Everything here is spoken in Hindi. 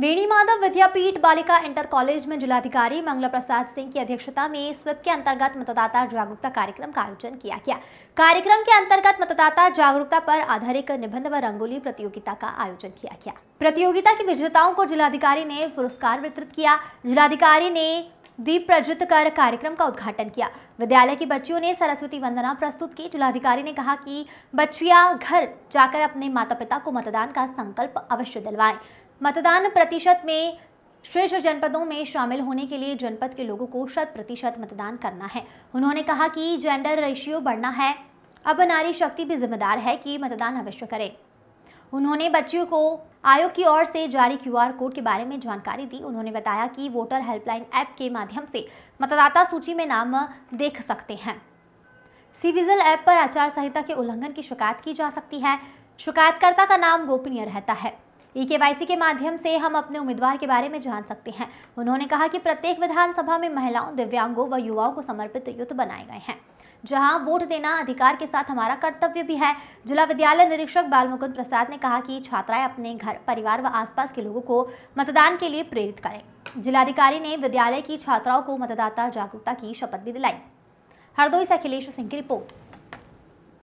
वेणी माधव विद्यापीठ बालिका इंटर कॉलेज में जिलाधिकारी मंगला प्रसाद सिंह की अध्यक्षता में स्वीप के अंतर्गत मतदाता जागरूकता कार्यक्रम का आयोजन किया गया कार्यक्रम के अंतर्गत मतदाता जागरूकता पर आधारित निबंध व रंगोली प्रतियोगिता का आयोजन किया गया प्रतियोगिता के विजेताओं को जिलाधिकारी ने पुरस्कार वितरित किया जिलाधिकारी ने दीप प्रज्वलित कर कार्यक्रम का उद्घाटन किया विद्यालय की बच्चियों ने सरस्वती वंदना प्रस्तुत की जिलाधिकारी ने कहा कि बच्चियां घर जाकर अपने माता पिता को मतदान का संकल्प अवश्य दिलवाएं मतदान प्रतिशत में श्रेष्ठ जनपदों में शामिल होने के लिए जनपद के लोगों को शत प्रतिशत मतदान करना है उन्होंने कहा कि जेंडर रेशियो बढ़ना है अब नारी शक्ति भी जिम्मेदार है कि मतदान अवश्य करे उन्होंने बच्चियों को आयोग की ओर से जारी क्यूआर कोड के बारे में जानकारी दी उन्होंने बताया कि वोटर हेल्पलाइन ऐप के माध्यम से मतदाता सूची में नाम देख सकते हैं सीविजल ऐप पर आचार संहिता के उल्लंघन की शिकायत की जा सकती है शिकायतकर्ता का नाम गोपनीय रहता है ई e के के माध्यम से हम अपने उम्मीदवार के बारे में जान सकते हैं उन्होंने कहा कि प्रत्येक विधानसभा में महिलाओं दिव्यांगों व युवाओं को समर्पित युद्ध बनाए गए हैं जहां वोट देना अधिकार के साथ हमारा कर्तव्य भी है जिला विद्यालय निरीक्षक बाल मुकुंद प्रसाद ने कहा कि छात्राएं अपने घर परिवार व आसपास के लोगों को मतदान के लिए प्रेरित करें जिलाधिकारी ने विद्यालय की छात्राओं को मतदाता जागरूकता की शपथ भी दिलाई हरदोई से अखिलेश सिंह की रिपोर्ट